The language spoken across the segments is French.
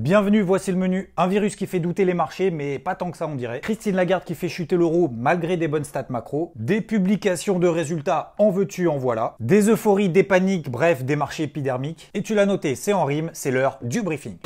Bienvenue, voici le menu. Un virus qui fait douter les marchés, mais pas tant que ça on dirait. Christine Lagarde qui fait chuter l'euro malgré des bonnes stats macro. Des publications de résultats en veux-tu, en voilà. Des euphories, des paniques, bref, des marchés épidermiques. Et tu l'as noté, c'est en rime, c'est l'heure du briefing.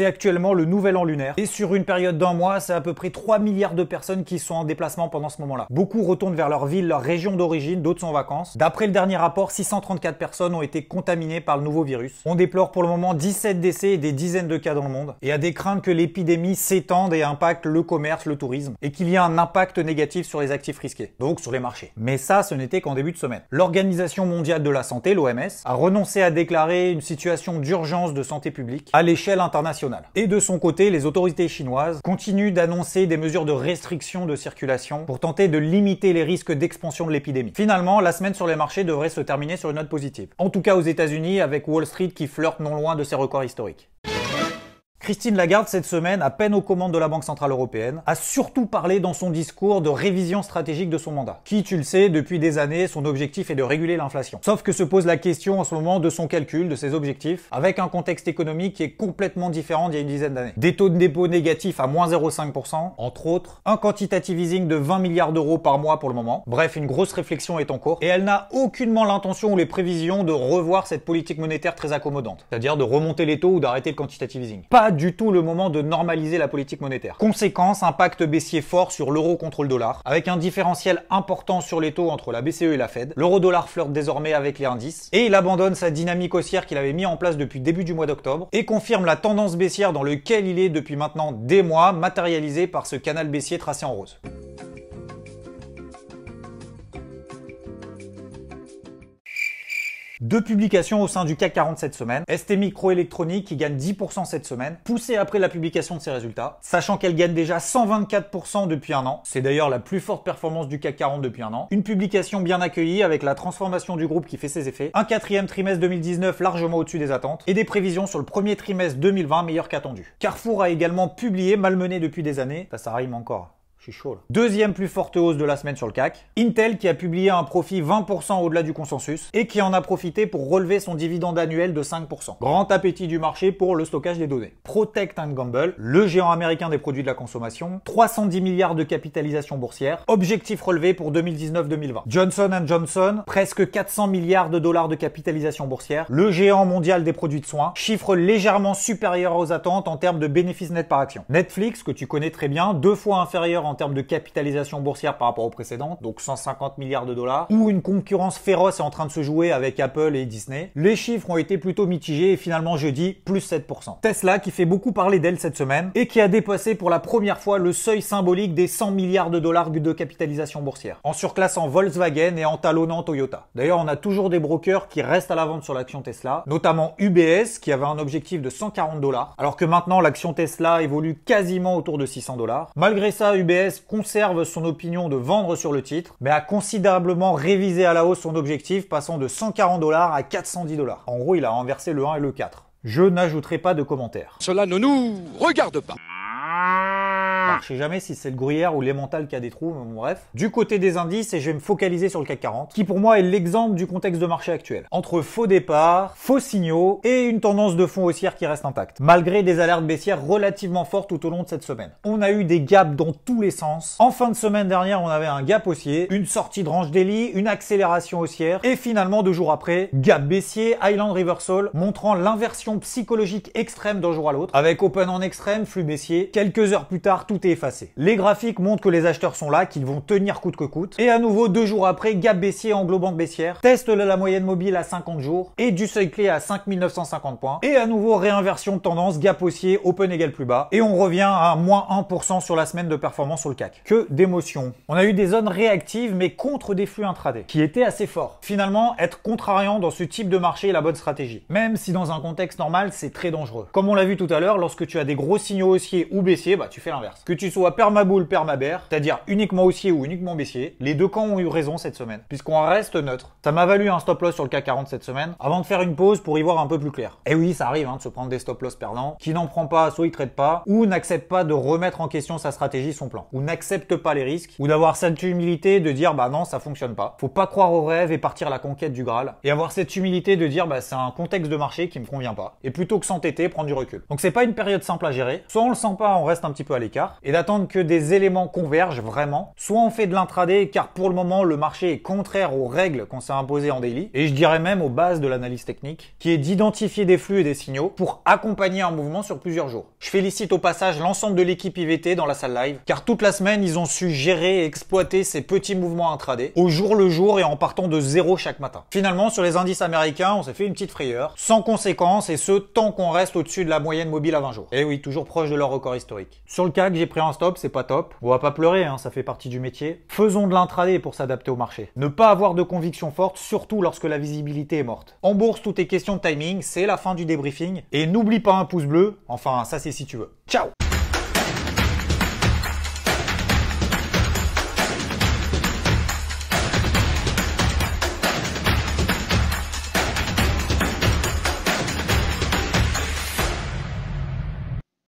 C'est actuellement le nouvel an lunaire. Et sur une période d'un mois, c'est à peu près 3 milliards de personnes qui sont en déplacement pendant ce moment-là. Beaucoup retournent vers leur ville, leur région d'origine, d'autres sont en vacances. D'après le dernier rapport, 634 personnes ont été contaminées par le nouveau virus. On déplore pour le moment 17 décès et des dizaines de cas dans le monde. Et à des craintes que l'épidémie s'étende et impacte le commerce, le tourisme. Et qu'il y a un impact négatif sur les actifs risqués. Donc sur les marchés. Mais ça, ce n'était qu'en début de semaine. L'Organisation mondiale de la santé, l'OMS, a renoncé à déclarer une situation d'urgence de santé publique à l'échelle internationale et de son côté, les autorités chinoises continuent d'annoncer des mesures de restriction de circulation pour tenter de limiter les risques d'expansion de l'épidémie. Finalement, la semaine sur les marchés devrait se terminer sur une note positive. En tout cas aux États-Unis, avec Wall Street qui flirte non loin de ses records historiques. Christine Lagarde, cette semaine, à peine aux commandes de la Banque Centrale Européenne, a surtout parlé dans son discours de révision stratégique de son mandat, qui, tu le sais, depuis des années, son objectif est de réguler l'inflation. Sauf que se pose la question en ce moment de son calcul, de ses objectifs, avec un contexte économique qui est complètement différent d'il y a une dizaine d'années. Des taux de dépôt négatifs à moins 0,5%, entre autres, un quantitative easing de 20 milliards d'euros par mois pour le moment. Bref, une grosse réflexion est en cours, et elle n'a aucunement l'intention ou les prévisions de revoir cette politique monétaire très accommodante, c'est-à-dire de remonter les taux ou d'arrêter le quantitative easing. Pas du tout le moment de normaliser la politique monétaire. Conséquence, impact baissier fort sur l'euro contre le dollar, avec un différentiel important sur les taux entre la BCE et la Fed. L'euro-dollar flirte désormais avec les indices, et il abandonne sa dynamique haussière qu'il avait mis en place depuis début du mois d'octobre, et confirme la tendance baissière dans laquelle il est depuis maintenant des mois, matérialisée par ce canal baissier tracé en rose. Deux publications au sein du CAC 40 cette semaine. ST Microélectronique qui gagne 10% cette semaine, poussée après la publication de ses résultats, sachant qu'elle gagne déjà 124% depuis un an. C'est d'ailleurs la plus forte performance du CAC 40 depuis un an. Une publication bien accueillie avec la transformation du groupe qui fait ses effets. Un quatrième trimestre 2019 largement au-dessus des attentes et des prévisions sur le premier trimestre 2020 meilleures qu'attendu. Carrefour a également publié, malmené depuis des années, ça, ça encore. Je suis chaud Deuxième plus forte hausse de la semaine sur le CAC. Intel qui a publié un profit 20% au-delà du consensus et qui en a profité pour relever son dividende annuel de 5%. Grand appétit du marché pour le stockage des données. Protect Gamble, le géant américain des produits de la consommation, 310 milliards de capitalisation boursière, objectif relevé pour 2019-2020. Johnson Johnson, presque 400 milliards de dollars de capitalisation boursière, le géant mondial des produits de soins, chiffre légèrement supérieur aux attentes en termes de bénéfices nets par action. Netflix, que tu connais très bien, deux fois inférieur en en termes de capitalisation boursière par rapport aux précédentes, donc 150 milliards de dollars, où une concurrence féroce est en train de se jouer avec Apple et Disney. Les chiffres ont été plutôt mitigés et finalement jeudi, plus 7%. Tesla qui fait beaucoup parler d'elle cette semaine et qui a dépassé pour la première fois le seuil symbolique des 100 milliards de dollars de capitalisation boursière, en surclassant Volkswagen et en talonnant Toyota. D'ailleurs, on a toujours des brokers qui restent à la vente sur l'action Tesla, notamment UBS qui avait un objectif de 140 dollars, alors que maintenant l'action Tesla évolue quasiment autour de 600 dollars. Malgré ça, UBS conserve son opinion de vendre sur le titre, mais a considérablement révisé à la hausse son objectif, passant de 140 dollars à 410 dollars. En gros, il a renversé le 1 et le 4. Je n'ajouterai pas de commentaires. Cela ne nous regarde pas. Je sais jamais si c'est le gruyère ou l'émental qui a des trous, bon, bref. Du côté des indices, et je vais me focaliser sur le CAC 40, qui pour moi est l'exemple du contexte de marché actuel. Entre faux départs, faux signaux et une tendance de fond haussière qui reste intacte, malgré des alertes baissières relativement fortes tout au long de cette semaine. On a eu des gaps dans tous les sens. En fin de semaine dernière, on avait un gap haussier, une sortie de range daily, une accélération haussière, et finalement, deux jours après, gap baissier, Island Reversal, montrant l'inversion psychologique extrême d'un jour à l'autre, avec open en extrême, flux baissier. Quelques heures plus tard, tout est les graphiques montrent que les acheteurs sont là, qu'ils vont tenir coûte que coûte. Et à nouveau, deux jours après, gap baissier englobant baissière, test la moyenne mobile à 50 jours et du seuil clé à 5950 points. Et à nouveau, réinversion de tendance, gap haussier, open égal plus bas. Et on revient à moins 1% sur la semaine de performance sur le CAC. Que d'émotion. On a eu des zones réactives mais contre des flux intraday qui étaient assez forts. Finalement, être contrariant dans ce type de marché est la bonne stratégie. Même si dans un contexte normal, c'est très dangereux. Comme on l'a vu tout à l'heure, lorsque tu as des gros signaux haussiers ou baissiers, bah tu fais l'inverse. Que tu sois permaboule, permabère, c'est-à-dire uniquement haussier ou uniquement baissier, les deux camps ont eu raison cette semaine, puisqu'on reste neutre. Ça m'a valu un stop loss sur le CAC 40 cette semaine, avant de faire une pause pour y voir un peu plus clair. Et eh oui, ça arrive hein, de se prendre des stop loss perdants. Qui n'en prend pas, soit il traite pas, ou n'accepte pas de remettre en question sa stratégie, son plan, ou n'accepte pas les risques, ou d'avoir cette humilité de dire bah non, ça fonctionne pas. Faut pas croire au rêve et partir à la conquête du Graal, et avoir cette humilité de dire bah c'est un contexte de marché qui me convient pas, et plutôt que s'entêter, prendre du recul. Donc c'est pas une période simple à gérer. Soit on le sent pas, on reste un petit peu à l'écart, et d'attendre que des éléments convergent vraiment. Soit on fait de l'intraday car pour le moment le marché est contraire aux règles qu'on s'est imposées en daily et je dirais même aux bases de l'analyse technique qui est d'identifier des flux et des signaux pour accompagner un mouvement sur plusieurs jours. Je félicite au passage l'ensemble de l'équipe IVT dans la salle live car toute la semaine ils ont su gérer et exploiter ces petits mouvements intraday au jour le jour et en partant de zéro chaque matin. Finalement sur les indices américains on s'est fait une petite frayeur sans conséquence et ce tant qu'on reste au-dessus de la moyenne mobile à 20 jours. Et eh oui toujours proche de leur record historique. Sur le CAC j'ai pris en stop, c'est pas top. On va pas pleurer, hein, ça fait partie du métier. Faisons de l'intraday pour s'adapter au marché. Ne pas avoir de conviction forte, surtout lorsque la visibilité est morte. En bourse, tout est question de timing, c'est la fin du débriefing. Et n'oublie pas un pouce bleu, enfin ça c'est si tu veux. Ciao